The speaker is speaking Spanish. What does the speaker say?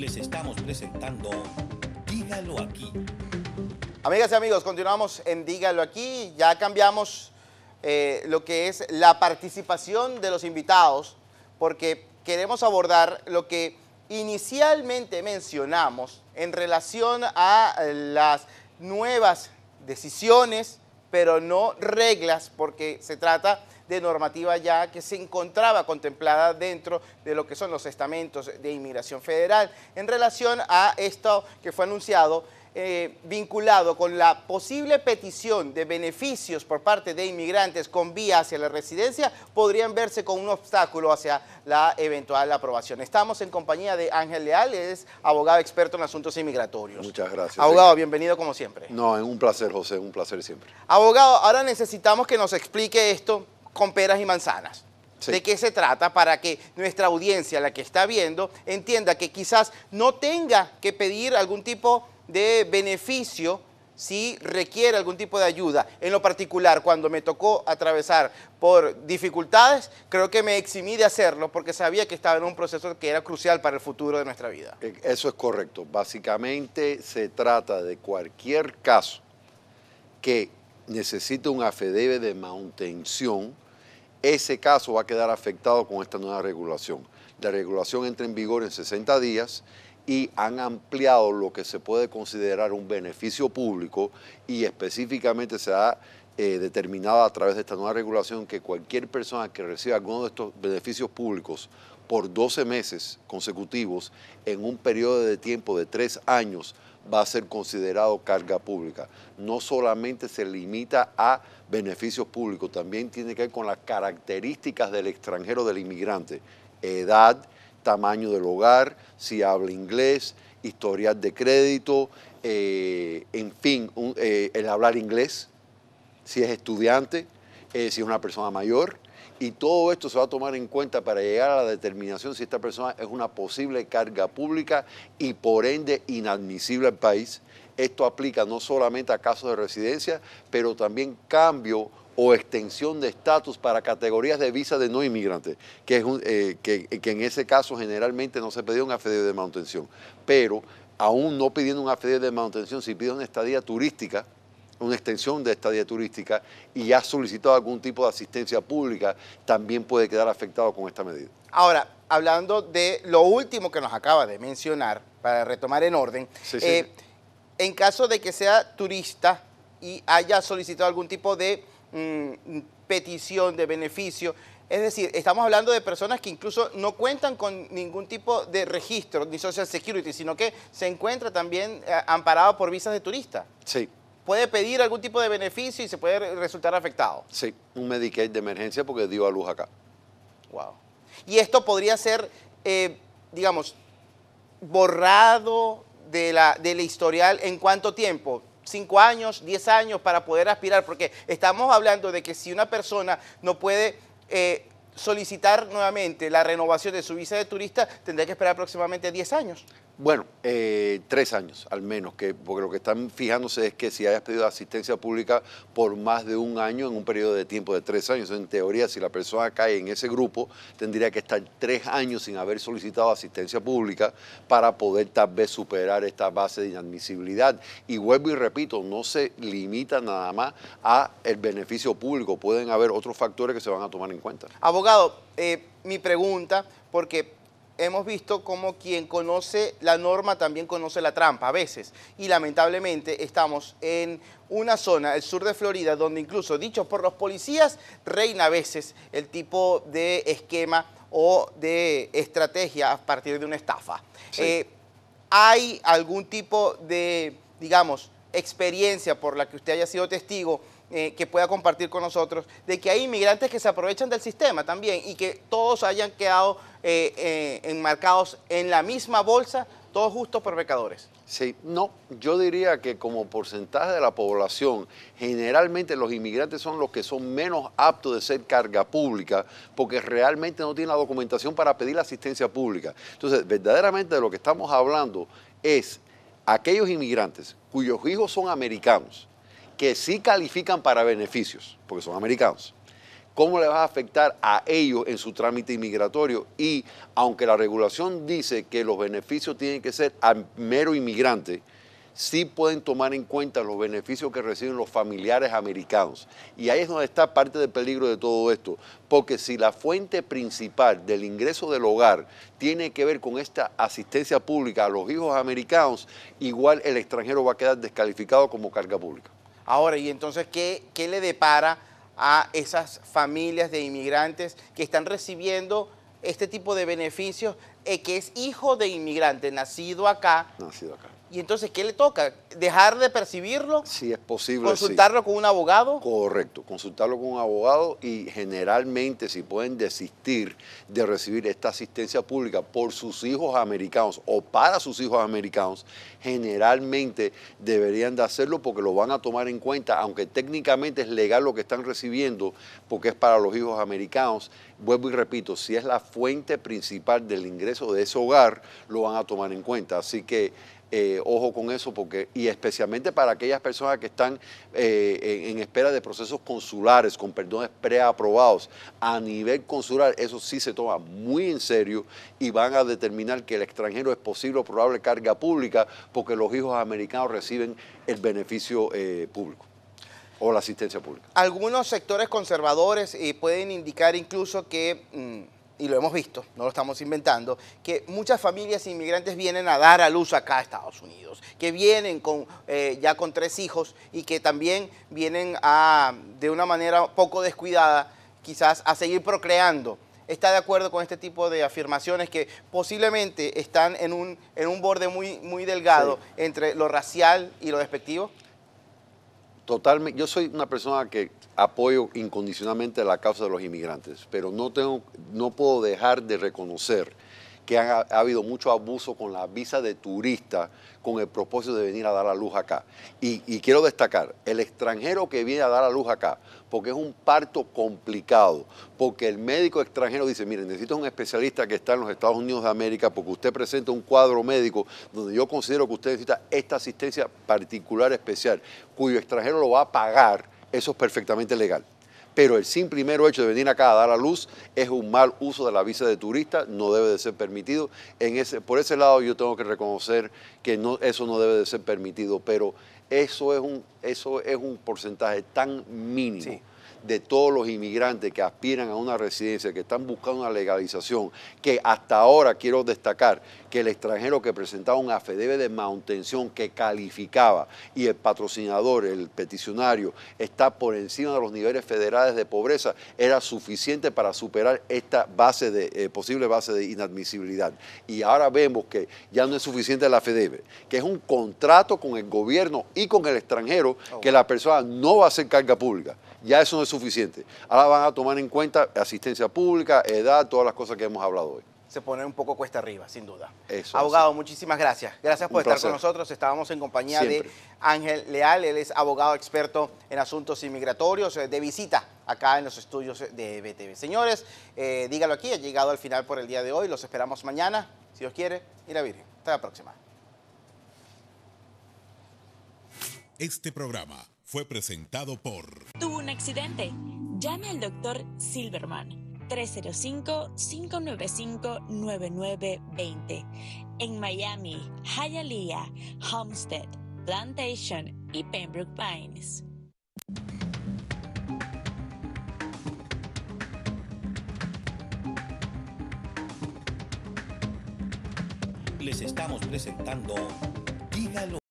les estamos presentando Dígalo aquí. Amigas y amigos, continuamos en Dígalo aquí. Ya cambiamos eh, lo que es la participación de los invitados porque queremos abordar lo que inicialmente mencionamos en relación a las nuevas decisiones, pero no reglas, porque se trata de normativa ya que se encontraba contemplada dentro de lo que son los estamentos de inmigración federal en relación a esto que fue anunciado eh, vinculado con la posible petición de beneficios por parte de inmigrantes con vía hacia la residencia podrían verse con un obstáculo hacia la eventual aprobación. Estamos en compañía de Ángel Leal, es abogado experto en asuntos inmigratorios. Muchas gracias. Abogado, bienvenido como siempre. No, es un placer, José, un placer siempre. Abogado, ahora necesitamos que nos explique esto con peras y manzanas. ¿De qué se trata? Para que nuestra audiencia, la que está viendo, entienda que quizás no tenga que pedir algún tipo de beneficio si requiere algún tipo de ayuda. En lo particular, cuando me tocó atravesar por dificultades, creo que me eximí de hacerlo porque sabía que estaba en un proceso que era crucial para el futuro de nuestra vida. E, eso es correcto. Básicamente se trata de cualquier caso que necesita un afedeve de mantención, ese caso va a quedar afectado con esta nueva regulación. La regulación entra en vigor en 60 días y han ampliado lo que se puede considerar un beneficio público y específicamente se ha eh, determinado a través de esta nueva regulación que cualquier persona que reciba alguno de estos beneficios públicos por 12 meses consecutivos en un periodo de tiempo de 3 años va a ser considerado carga pública. No solamente se limita a beneficios públicos, también tiene que ver con las características del extranjero, del inmigrante, edad, tamaño del hogar, si habla inglés, historial de crédito, eh, en fin, eh, el hablar inglés, si es estudiante, eh, si es una persona mayor, y todo esto se va a tomar en cuenta para llegar a la determinación si esta persona es una posible carga pública y por ende inadmisible al país. Esto aplica no solamente a casos de residencia, pero también cambio o extensión de estatus para categorías de visa de no inmigrantes, eh, que, en ese caso generalmente no se pedía un afidavit de manutención. Pero aún no pidiendo un afidavit de manutención, si pide una estadía turística, una extensión de esta turística y ha solicitado algún tipo de asistencia pública, también puede quedar afectado con esta medida. Ahora, hablando de lo último que nos acaba de mencionar, para retomar en orden, eh, en caso de que sea turista y haya solicitado algún tipo de mm, petición de beneficio, es decir, estamos hablando de personas que incluso no cuentan con ningún tipo de registro ni Social Security, sino que se encuentra también eh, amparado por visas de turista. Sí, puede pedir algún tipo de beneficio y se puede resultar afectado. Sí, un Medicaid de emergencia porque dio a luz acá. Wow. Y esto podría ser, eh, digamos, borrado de la, del historial en cuánto tiempo? ¿Cinco años, diez años para poder aspirar? Porque estamos hablando de que si una persona no puede eh, solicitar nuevamente la renovación de su visa de turista, tendrá que esperar aproximadamente diez años. Bueno, eh, tres años al menos, que, porque lo que están fijándose es que si hayas pedido asistencia pública por más de un año, en un periodo de tiempo de tres años, en teoría, si la persona cae en ese grupo, tendría que estar tres años sin haber solicitado asistencia pública para poder tal vez superar esta base de inadmisibilidad. Y vuelvo y repito, no se limita nada más a el beneficio público, pueden haber otros factores que se van a tomar en cuenta. Abogado, eh, mi pregunta, porque hemos visto como quien conoce la norma también conoce la trampa a veces. Y lamentablemente estamos en una zona, el sur de Florida, donde incluso, dicho por los policías, reina a veces el tipo de esquema o de estrategia a partir de una estafa. Eh, ¿Hay algún tipo de, digamos, experiencia por la que usted haya sido testigo eh, que pueda compartir con nosotros de que hay inmigrantes que se aprovechan del sistema también y que todos hayan quedado eh, eh, enmarcados en la misma bolsa, todos justos por pecadores. Sí, no, yo diría que como porcentaje de la población, generalmente los inmigrantes son los que son menos aptos de ser carga pública porque realmente no tienen la documentación para pedir la asistencia pública. Entonces, verdaderamente de lo que estamos hablando es aquellos inmigrantes cuyos hijos son americanos, que sí califican para beneficios, porque son americanos ¿Cómo le va a afectar a ellos en su trámite inmigratorio? Y aunque la regulación dice que los beneficios tienen que ser a mero inmigrante, sí pueden tomar en cuenta los beneficios que reciben los familiares americanos. Y ahí es donde está parte del peligro de todo esto, porque si la fuente principal del ingreso del hogar tiene que ver con esta asistencia pública a los hijos americanos, igual el extranjero va a quedar descalificado como carga pública. Ahora, ¿y entonces qué, qué le depara? a esas familias de inmigrantes que están recibiendo este tipo de beneficios, eh, que es hijo de inmigrante, nacido acá. Nacido acá. ¿Y entonces qué le toca? ¿Dejar de percibirlo? Si es posible. ¿Consultarlo con un abogado? Correcto, consultarlo con un abogado y generalmente si pueden desistir de recibir esta asistencia pública por sus hijos americanos o para sus hijos americanos, generalmente deberían de hacerlo porque lo van a tomar en cuenta, aunque técnicamente es legal lo que están recibiendo porque es para los hijos americanos. Vuelvo y repito, si es la fuente principal del ingreso de ese hogar, lo van a tomar en cuenta. Así que eh, ojo con eso, porque, y especialmente para aquellas personas que están eh, en, espera de procesos consulares con perdones preaprobados a nivel consular, eso sí se toma muy en serio y van a determinar que el extranjero es posible o probable carga pública porque los hijos americanos reciben el beneficio eh, público o la asistencia pública. Algunos sectores conservadores pueden indicar incluso que... Mm, y lo hemos visto, no lo estamos inventando, que muchas familias inmigrantes vienen a dar a luz acá a Estados Unidos, que vienen con, eh, ya con tres hijos y que también vienen a, de una manera poco descuidada, quizás a seguir procreando. ¿Está de acuerdo con este tipo de afirmaciones que posiblemente están en un, en un borde muy, muy delgado entre lo racial y lo despectivo? yo soy una persona que apoyo incondicionalmente la causa de los inmigrantes, pero no, tengo, no puedo dejar de reconocer que ha habido mucho abuso con la visa de turista con el propósito de venir a dar a luz acá. Y, quiero destacar, el extranjero que viene a dar a luz acá, porque es un parto complicado, porque el médico extranjero dice, miren, necesito un especialista que está en los Estados Unidos de América, porque usted presenta un cuadro médico donde yo considero que usted necesita esta asistencia particular especial, cuyo extranjero lo va a pagar, eso es perfectamente legal pero el simple primero hecho de venir acá a dar a luz es un mal uso de la visa de turista, no debe de ser permitido. En por ese lado yo tengo que reconocer que eso no debe de ser permitido, pero eso es un, eso es un porcentaje tan mínimo. de todos los inmigrantes que aspiran a una residencia, que están buscando una legalización, que hasta ahora quiero destacar que el extranjero que presentaba un AFDB de mantención que calificaba y el patrocinador, el peticionario, está por encima de los niveles federales de pobreza, era suficiente para superar esta base de, eh, posible base de inadmisibilidad. Y ahora vemos que ya no es suficiente el AFDB, que es un contrato con el gobierno y con el extranjero oh, que la persona no va a ser carga pública. Ya eso no es suficiente. Ahora van a tomar en cuenta asistencia pública, edad, todas las cosas que hemos hablado hoy se pone un poco cuesta arriba, sin duda. abogado, muchísimas gracias. Gracias por estar con nosotros. Estábamos en compañía de Ángel Leal, él es abogado experto en asuntos inmigratorios, eh, de visita acá en los estudios de BTV. Señores, eh, dígalo aquí, ha llegado al final por el día de hoy. Los esperamos mañana, si Dios quiere, y la Virgen. Hasta la próxima. Este programa fue presentado por... Tuvo un accidente. Llame al doctor Silverman 305-595-9920. En Miami, Hialeah, Homestead, Plantation y Pembroke Pines. Les estamos presentando Dígalo